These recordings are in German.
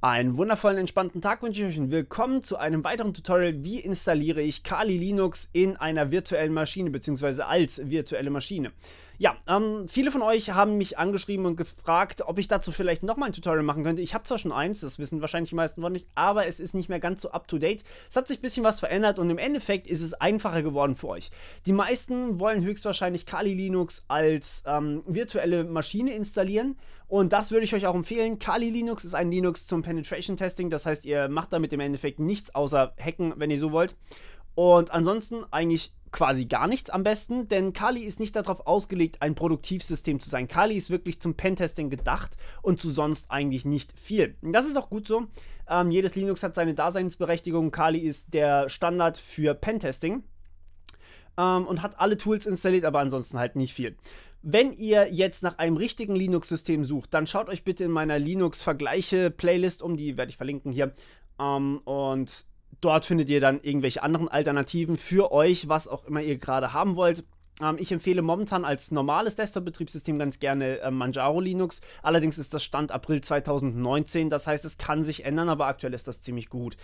Einen wundervollen, entspannten Tag wünsche ich euch und willkommen zu einem weiteren Tutorial, wie installiere ich Kali Linux in einer virtuellen Maschine bzw. als virtuelle Maschine. Ja, ähm, viele von euch haben mich angeschrieben und gefragt, ob ich dazu vielleicht nochmal ein Tutorial machen könnte. Ich habe zwar schon eins, das wissen wahrscheinlich die meisten von euch, aber es ist nicht mehr ganz so up-to-date. Es hat sich ein bisschen was verändert und im Endeffekt ist es einfacher geworden für euch. Die meisten wollen höchstwahrscheinlich Kali Linux als ähm, virtuelle Maschine installieren. Und das würde ich euch auch empfehlen. Kali Linux ist ein Linux zum Penetration Testing. Das heißt, ihr macht damit im Endeffekt nichts außer hacken, wenn ihr so wollt. Und ansonsten eigentlich quasi gar nichts am besten, denn Kali ist nicht darauf ausgelegt, ein Produktivsystem zu sein. Kali ist wirklich zum Pentesting gedacht und zu sonst eigentlich nicht viel. das ist auch gut so. Ähm, jedes Linux hat seine Daseinsberechtigung. Kali ist der Standard für Pentesting ähm, und hat alle Tools installiert, aber ansonsten halt nicht viel. Wenn ihr jetzt nach einem richtigen Linux-System sucht, dann schaut euch bitte in meiner Linux-Vergleiche-Playlist um, die werde ich verlinken hier. Ähm, und Dort findet ihr dann irgendwelche anderen Alternativen für euch, was auch immer ihr gerade haben wollt. Ähm, ich empfehle momentan als normales Desktop-Betriebssystem ganz gerne äh, Manjaro Linux. Allerdings ist das Stand April 2019, das heißt, es kann sich ändern, aber aktuell ist das ziemlich gut.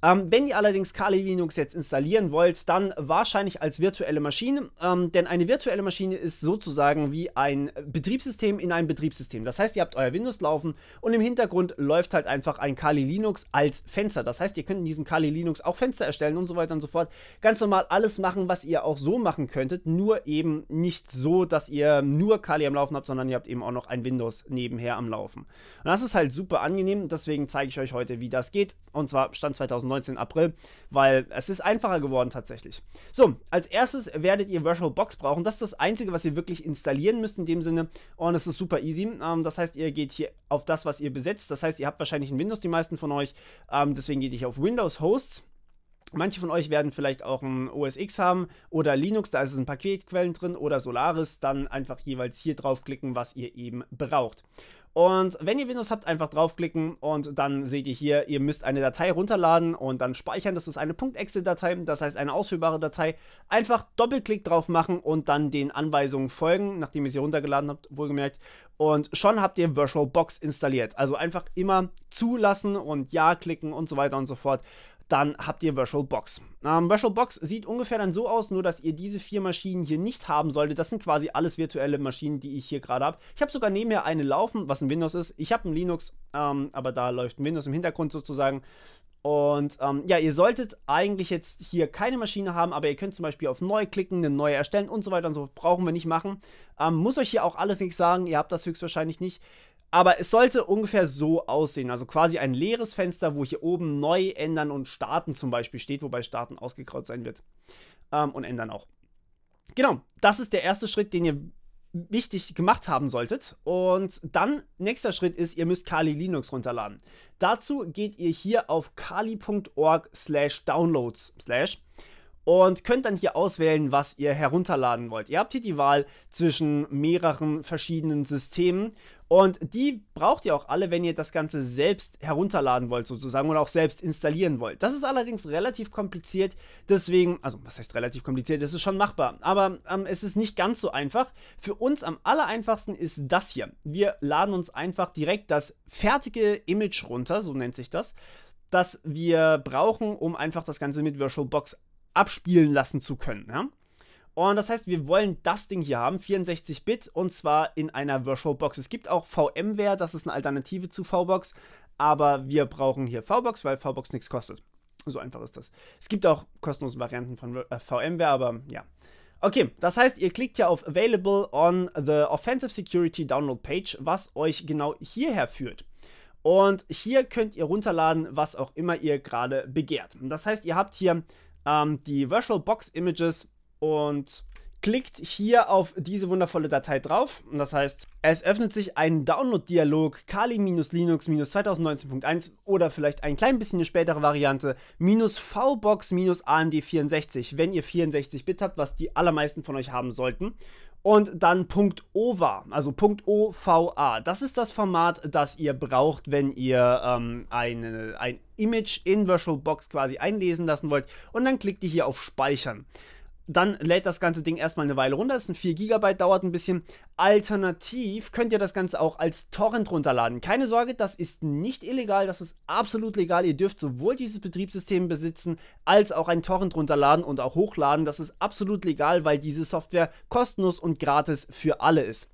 Ähm, wenn ihr allerdings Kali Linux jetzt installieren wollt, dann wahrscheinlich als virtuelle Maschine, ähm, denn eine virtuelle Maschine ist sozusagen wie ein Betriebssystem in einem Betriebssystem. Das heißt, ihr habt euer Windows laufen und im Hintergrund läuft halt einfach ein Kali Linux als Fenster. Das heißt, ihr könnt in diesem Kali Linux auch Fenster erstellen und so weiter und so fort. Ganz normal alles machen, was ihr auch so machen könntet, nur eben nicht so, dass ihr nur Kali am Laufen habt, sondern ihr habt eben auch noch ein Windows nebenher am Laufen. Und das ist halt super angenehm, deswegen zeige ich euch heute, wie das geht. Und zwar Stand 2019 April, weil es ist einfacher geworden tatsächlich. So, als erstes werdet ihr VirtualBox brauchen. Das ist das Einzige, was ihr wirklich installieren müsst in dem Sinne. Und es ist super easy. Ähm, das heißt, ihr geht hier auf das, was ihr besetzt. Das heißt, ihr habt wahrscheinlich ein Windows, die meisten von euch. Ähm, deswegen geht ihr auf Windows Hosts Manche von euch werden vielleicht auch ein OS X haben oder Linux, da ist es ein Paketquellen drin oder Solaris, dann einfach jeweils hier draufklicken, was ihr eben braucht. Und wenn ihr Windows habt, einfach draufklicken und dann seht ihr hier, ihr müsst eine Datei runterladen und dann speichern. Das ist eine .exe-Datei, das heißt eine ausführbare Datei. Einfach Doppelklick drauf machen und dann den Anweisungen folgen, nachdem ihr sie runtergeladen habt, wohlgemerkt. Und schon habt ihr VirtualBox installiert. Also einfach immer zulassen und Ja klicken und so weiter und so fort dann habt ihr VirtualBox. Ähm, VirtualBox sieht ungefähr dann so aus, nur dass ihr diese vier Maschinen hier nicht haben solltet. Das sind quasi alles virtuelle Maschinen, die ich hier gerade habe. Ich habe sogar neben mir eine laufen, was ein Windows ist. Ich habe ein Linux, ähm, aber da läuft ein Windows im Hintergrund sozusagen. Und ähm, ja, ihr solltet eigentlich jetzt hier keine Maschine haben, aber ihr könnt zum Beispiel auf Neu klicken, eine neue erstellen und so weiter und so. Brauchen wir nicht machen. Ähm, muss euch hier auch alles nichts sagen, ihr habt das höchstwahrscheinlich nicht. Aber es sollte ungefähr so aussehen. Also quasi ein leeres Fenster, wo hier oben neu ändern und starten zum Beispiel steht, wobei starten ausgekraut sein wird. Ähm, und ändern auch. Genau, das ist der erste Schritt, den ihr wichtig gemacht haben solltet. Und dann, nächster Schritt ist, ihr müsst Kali Linux runterladen. Dazu geht ihr hier auf kali.org slash downloads slash und könnt dann hier auswählen, was ihr herunterladen wollt. Ihr habt hier die Wahl zwischen mehreren verschiedenen Systemen und die braucht ihr auch alle, wenn ihr das Ganze selbst herunterladen wollt, sozusagen, oder auch selbst installieren wollt. Das ist allerdings relativ kompliziert, deswegen, also was heißt relativ kompliziert, das ist schon machbar, aber ähm, es ist nicht ganz so einfach. Für uns am aller einfachsten ist das hier. Wir laden uns einfach direkt das fertige Image runter, so nennt sich das, das wir brauchen, um einfach das Ganze mit VirtualBox abspielen lassen zu können. Ja? Und das heißt, wir wollen das Ding hier haben, 64-Bit, und zwar in einer VirtualBox. Es gibt auch VMware, das ist eine Alternative zu VBox, aber wir brauchen hier VBox, weil VBox nichts kostet. So einfach ist das. Es gibt auch kostenlose Varianten von äh, VMware, aber ja. Okay, das heißt, ihr klickt ja auf Available on the Offensive Security Download Page, was euch genau hierher führt. Und hier könnt ihr runterladen, was auch immer ihr gerade begehrt. Das heißt, ihr habt hier ähm, die VirtualBox Images und klickt hier auf diese wundervolle Datei drauf. Und das heißt, es öffnet sich ein Download-Dialog Kali-Linux-2019.1 oder vielleicht ein klein bisschen eine spätere Variante VBox-AMD64, wenn ihr 64-Bit habt, was die allermeisten von euch haben sollten. Und dann .ova, also .ova. Das ist das Format, das ihr braucht, wenn ihr ähm, eine, ein Image in VirtualBox quasi einlesen lassen wollt. Und dann klickt ihr hier auf Speichern dann lädt das ganze Ding erstmal eine Weile runter. Das sind 4 GB, dauert ein bisschen. Alternativ könnt ihr das Ganze auch als Torrent runterladen. Keine Sorge, das ist nicht illegal, das ist absolut legal. Ihr dürft sowohl dieses Betriebssystem besitzen, als auch ein Torrent runterladen und auch hochladen. Das ist absolut legal, weil diese Software kostenlos und gratis für alle ist.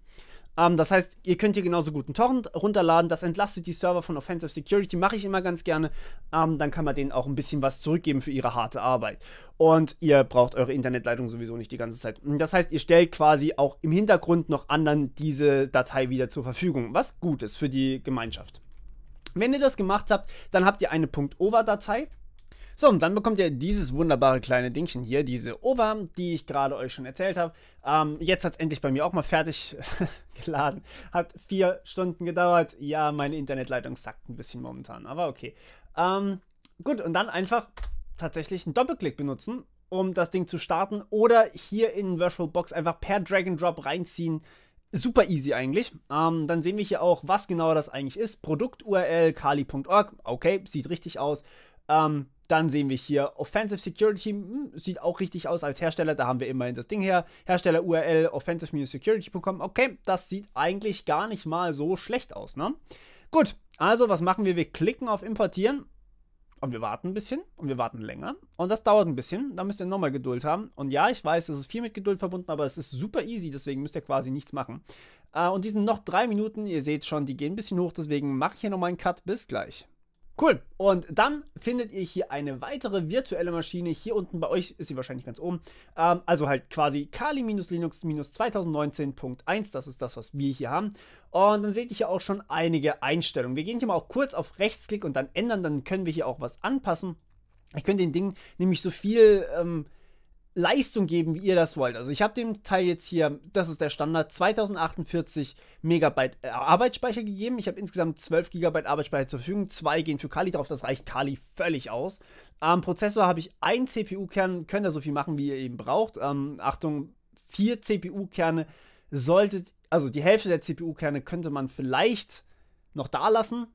Ähm, das heißt, ihr könnt hier genauso gut einen Torrent runterladen. Das entlastet die Server von Offensive Security, mache ich immer ganz gerne. Ähm, dann kann man denen auch ein bisschen was zurückgeben für ihre harte Arbeit. Und ihr braucht eure Internetleitung sowieso nicht die ganze Zeit. Das heißt, ihr stellt quasi auch im Hintergrund noch anderen diese Datei wieder zur Verfügung, was gut ist für die Gemeinschaft. Wenn ihr das gemacht habt, dann habt ihr eine .over-Datei so, und dann bekommt ihr dieses wunderbare kleine Dingchen hier, diese Ova, die ich gerade euch schon erzählt habe. Ähm, jetzt hat es endlich bei mir auch mal fertig geladen. Hat vier Stunden gedauert. Ja, meine Internetleitung sackt ein bisschen momentan, aber okay. Ähm, gut, und dann einfach tatsächlich einen Doppelklick benutzen, um das Ding zu starten. Oder hier in VirtualBox einfach per Drag and Drop reinziehen. Super easy eigentlich. Ähm, dann sehen wir hier auch, was genau das eigentlich ist. Produkt-URL, kali.org. Okay, sieht richtig aus. Ähm, dann sehen wir hier Offensive Security, hm, sieht auch richtig aus als Hersteller, da haben wir immerhin das Ding her. Hersteller URL offensive-security.com, okay, das sieht eigentlich gar nicht mal so schlecht aus, ne? Gut, also was machen wir? Wir klicken auf Importieren und wir warten ein bisschen und wir warten länger und das dauert ein bisschen, da müsst ihr nochmal Geduld haben. Und ja, ich weiß, es ist viel mit Geduld verbunden, aber es ist super easy, deswegen müsst ihr quasi nichts machen. Äh, und die sind noch drei Minuten, ihr seht schon, die gehen ein bisschen hoch, deswegen mache ich hier nochmal einen Cut, bis gleich. Cool. Und dann findet ihr hier eine weitere virtuelle Maschine. Hier unten bei euch ist sie wahrscheinlich ganz oben. Ähm, also halt quasi Kali-Linux-2019.1. Das ist das, was wir hier haben. Und dann seht ihr hier auch schon einige Einstellungen. Wir gehen hier mal auch kurz auf Rechtsklick und dann ändern. Dann können wir hier auch was anpassen. Ich könnte den Ding nämlich so viel ähm, Leistung geben, wie ihr das wollt. Also ich habe dem Teil jetzt hier, das ist der Standard, 2048 Megabyte äh, Arbeitsspeicher gegeben. Ich habe insgesamt 12 Gigabyte Arbeitsspeicher zur Verfügung. Zwei gehen für Kali drauf, das reicht Kali völlig aus. Am Prozessor habe ich einen CPU-Kern, könnt ihr so viel machen, wie ihr eben braucht. Ähm, Achtung, vier CPU-Kerne solltet, also die Hälfte der CPU-Kerne könnte man vielleicht noch da lassen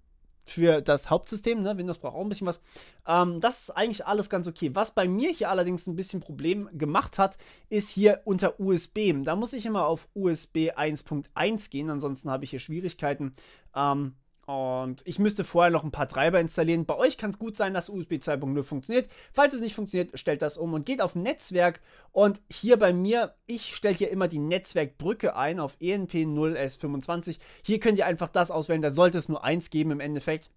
für das Hauptsystem. Ne? Windows braucht auch ein bisschen was. Ähm, das ist eigentlich alles ganz okay. Was bei mir hier allerdings ein bisschen Problem gemacht hat, ist hier unter USB. Da muss ich immer auf USB 1.1 gehen, ansonsten habe ich hier Schwierigkeiten. Ähm, und ich müsste vorher noch ein paar Treiber installieren. Bei euch kann es gut sein, dass USB 2.0 funktioniert. Falls es nicht funktioniert, stellt das um und geht auf Netzwerk. Und hier bei mir, ich stelle hier immer die Netzwerkbrücke ein auf ENP 0S25. Hier könnt ihr einfach das auswählen. Da sollte es nur eins geben im Endeffekt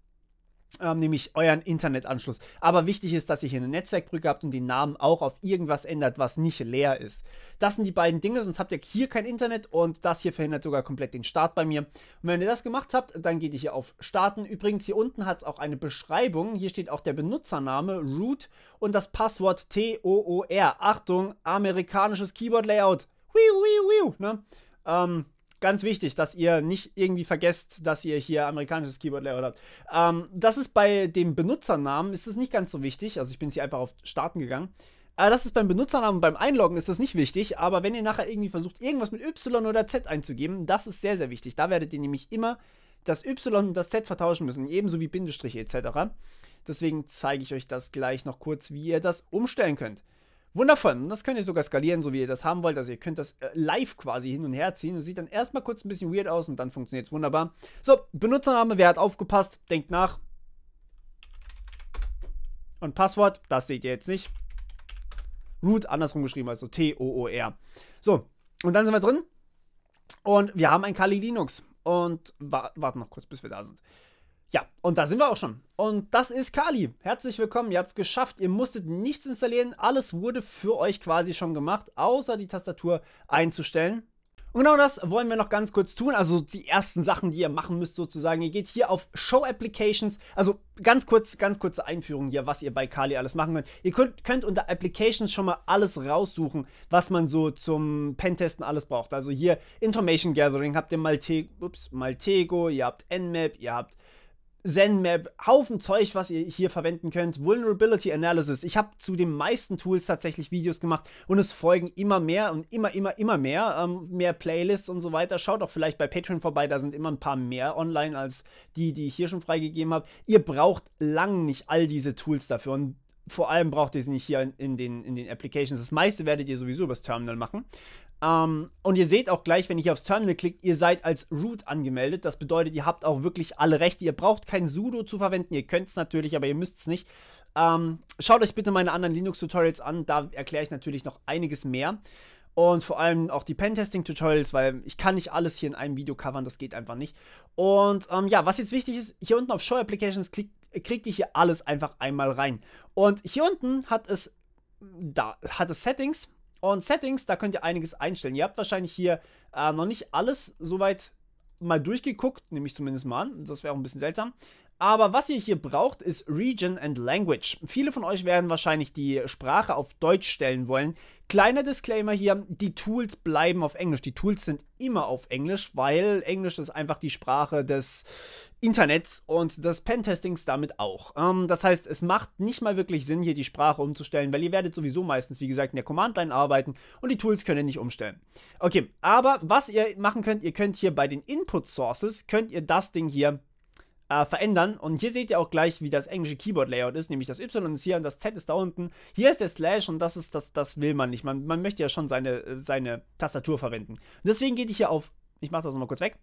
ähm, nämlich euren Internetanschluss. Aber wichtig ist, dass ihr hier eine Netzwerkbrücke habt und den Namen auch auf irgendwas ändert, was nicht leer ist. Das sind die beiden Dinge, sonst habt ihr hier kein Internet und das hier verhindert sogar komplett den Start bei mir. Und wenn ihr das gemacht habt, dann geht ihr hier auf Starten. Übrigens, hier unten hat es auch eine Beschreibung. Hier steht auch der Benutzername root und das Passwort TOOR. Achtung, amerikanisches Keyboard-Layout. Wiu, wiu, wiu, ne? Ähm, Ganz wichtig, dass ihr nicht irgendwie vergesst, dass ihr hier amerikanisches Keyboard-Layout habt. Ähm, das ist bei dem Benutzernamen ist es nicht ganz so wichtig. Also ich bin jetzt hier einfach auf Starten gegangen. Aber äh, das ist beim Benutzernamen und beim Einloggen ist das nicht wichtig, aber wenn ihr nachher irgendwie versucht, irgendwas mit Y oder Z einzugeben, das ist sehr, sehr wichtig. Da werdet ihr nämlich immer das Y und das Z vertauschen müssen, ebenso wie Bindestriche etc. Deswegen zeige ich euch das gleich noch kurz, wie ihr das umstellen könnt. Wundervoll. das könnt ihr sogar skalieren, so wie ihr das haben wollt. Also ihr könnt das äh, live quasi hin und her ziehen. Das sieht dann erstmal kurz ein bisschen weird aus und dann funktioniert es wunderbar. So, Benutzername, wer hat aufgepasst? Denkt nach. Und Passwort, das seht ihr jetzt nicht. Root andersrum geschrieben, also T-O-O-R. So, und dann sind wir drin. Und wir haben ein Kali Linux. Und wa warten noch kurz, bis wir da sind. Ja, und da sind wir auch schon. Und das ist Kali. Herzlich willkommen, ihr habt es geschafft. Ihr musstet nichts installieren. Alles wurde für euch quasi schon gemacht, außer die Tastatur einzustellen. Und genau das wollen wir noch ganz kurz tun. Also die ersten Sachen, die ihr machen müsst sozusagen. Ihr geht hier auf Show Applications. Also ganz kurz, ganz kurze Einführung hier, was ihr bei Kali alles machen könnt. Ihr könnt, könnt unter Applications schon mal alles raussuchen, was man so zum Pentesten alles braucht. Also hier Information Gathering habt ihr Malte ups, Maltego, ihr habt Nmap, ihr habt ZenMap, Haufen Zeug, was ihr hier verwenden könnt. Vulnerability Analysis. Ich habe zu den meisten Tools tatsächlich Videos gemacht und es folgen immer mehr und immer, immer, immer mehr. Ähm, mehr Playlists und so weiter. Schaut auch vielleicht bei Patreon vorbei, da sind immer ein paar mehr online als die, die ich hier schon freigegeben habe. Ihr braucht lang nicht all diese Tools dafür. Und vor allem braucht ihr sie nicht hier in, den, in den Applications. Das meiste werdet ihr sowieso übers Terminal machen. Ähm, und ihr seht auch gleich, wenn ihr hier aufs Terminal klickt, ihr seid als Root angemeldet. Das bedeutet, ihr habt auch wirklich alle Rechte. Ihr braucht kein Sudo zu verwenden. Ihr könnt es natürlich, aber ihr müsst es nicht. Ähm, schaut euch bitte meine anderen Linux-Tutorials an. Da erkläre ich natürlich noch einiges mehr. Und vor allem auch die Pentesting-Tutorials, weil ich kann nicht alles hier in einem Video covern, das geht einfach nicht. Und ähm, ja, was jetzt wichtig ist, hier unten auf Show Applications klickt kriegt ihr hier alles einfach einmal rein. Und hier unten hat es, da hat es Settings. Und Settings, da könnt ihr einiges einstellen. Ihr habt wahrscheinlich hier äh, noch nicht alles soweit mal durchgeguckt, nehme ich zumindest mal an. Das wäre auch ein bisschen seltsam. Aber was ihr hier braucht, ist Region and Language. Viele von euch werden wahrscheinlich die Sprache auf Deutsch stellen wollen. Kleiner Disclaimer hier, die Tools bleiben auf Englisch. Die Tools sind immer auf Englisch, weil Englisch ist einfach die Sprache des Internets und des Pentestings damit auch. Ähm, das heißt, es macht nicht mal wirklich Sinn, hier die Sprache umzustellen, weil ihr werdet sowieso meistens, wie gesagt, in der Command-Line arbeiten und die Tools können ihr nicht umstellen. Okay, aber was ihr machen könnt, ihr könnt hier bei den Input-Sources, könnt ihr das Ding hier äh, verändern. Und hier seht ihr auch gleich, wie das englische Keyboard-Layout ist, nämlich das Y ist hier und das Z ist da unten. Hier ist der Slash und das ist das, das will man nicht. Man, man möchte ja schon seine, äh, seine Tastatur verwenden. Und deswegen geht ich hier auf, ich mache das nochmal kurz weg,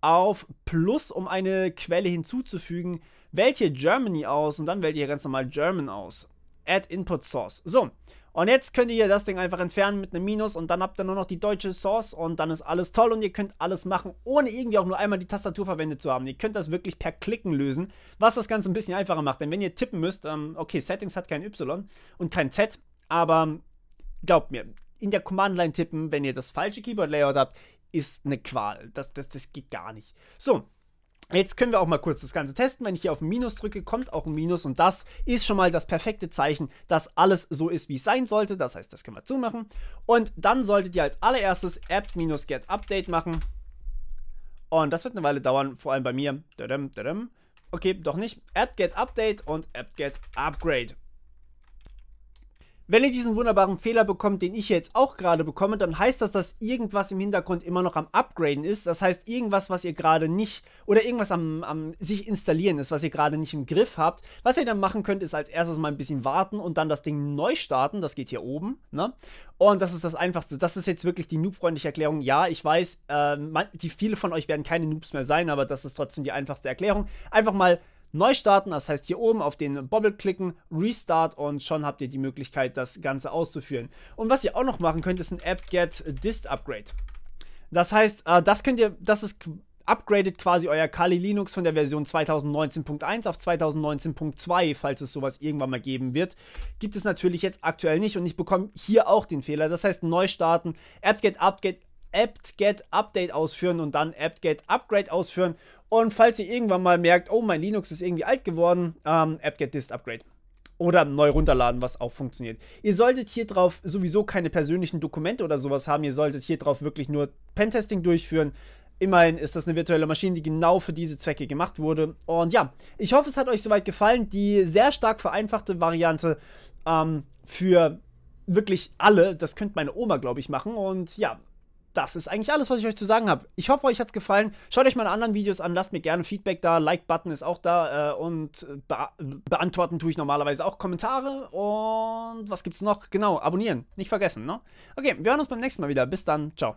auf Plus, um eine Quelle hinzuzufügen. Wählt hier Germany aus und dann wählt ihr ganz normal German aus. Add Input Source. So, und jetzt könnt ihr das Ding einfach entfernen mit einem Minus und dann habt ihr nur noch die deutsche Source und dann ist alles toll und ihr könnt alles machen, ohne irgendwie auch nur einmal die Tastatur verwendet zu haben. Ihr könnt das wirklich per Klicken lösen, was das Ganze ein bisschen einfacher macht. Denn wenn ihr tippen müsst, ähm, okay, Settings hat kein Y und kein Z, aber glaubt mir, in der Command-Line tippen, wenn ihr das falsche Keyboard-Layout habt, ist eine Qual. Das, das, das geht gar nicht. So, Jetzt können wir auch mal kurz das Ganze testen. Wenn ich hier auf Minus drücke, kommt auch ein Minus und das ist schon mal das perfekte Zeichen, dass alles so ist, wie es sein sollte. Das heißt, das können wir zumachen. Und dann solltet ihr als allererstes app-get-update machen. Und das wird eine Weile dauern, vor allem bei mir. Okay, doch nicht. app-get-update und app-get-upgrade. Wenn ihr diesen wunderbaren Fehler bekommt, den ich jetzt auch gerade bekomme, dann heißt das, dass irgendwas im Hintergrund immer noch am Upgraden ist. Das heißt, irgendwas, was ihr gerade nicht oder irgendwas am, am sich installieren ist, was ihr gerade nicht im Griff habt. Was ihr dann machen könnt, ist als erstes mal ein bisschen warten und dann das Ding neu starten. Das geht hier oben. Ne? Und das ist das Einfachste. Das ist jetzt wirklich die noob-freundliche Erklärung. Ja, ich weiß, äh, die viele von euch werden keine Noobs mehr sein, aber das ist trotzdem die einfachste Erklärung. Einfach mal neu starten. Das heißt, hier oben auf den Bobble klicken, Restart und schon habt ihr die Möglichkeit, das Ganze auszuführen. Und was ihr auch noch machen könnt, ist ein app get dist upgrade. Das heißt, äh, das könnt ihr, das ist upgradet quasi euer Kali Linux von der Version 2019.1 auf 2019.2, falls es sowas irgendwann mal geben wird. Gibt es natürlich jetzt aktuell nicht und ich bekomme hier auch den Fehler. Das heißt, neu starten, apt-get upgrade, apt-get update ausführen und dann apt-get upgrade ausführen. Und falls ihr irgendwann mal merkt, oh, mein Linux ist irgendwie alt geworden, ähm, apt-get dist upgrade oder neu runterladen, was auch funktioniert. Ihr solltet hier drauf sowieso keine persönlichen Dokumente oder sowas haben. Ihr solltet hier drauf wirklich nur Pentesting durchführen. Immerhin ist das eine virtuelle Maschine, die genau für diese Zwecke gemacht wurde. Und ja, ich hoffe, es hat euch soweit gefallen. Die sehr stark vereinfachte Variante ähm, für wirklich alle. Das könnte meine Oma, glaube ich, machen. Und ja, das ist eigentlich alles, was ich euch zu sagen habe. Ich hoffe, euch hat es gefallen. Schaut euch meine anderen Videos an, lasst mir gerne Feedback da. Like-Button ist auch da äh, und äh, be beantworten tue ich normalerweise auch Kommentare. Und was gibt es noch? Genau, abonnieren. Nicht vergessen, ne? Okay, wir hören uns beim nächsten Mal wieder. Bis dann. Ciao.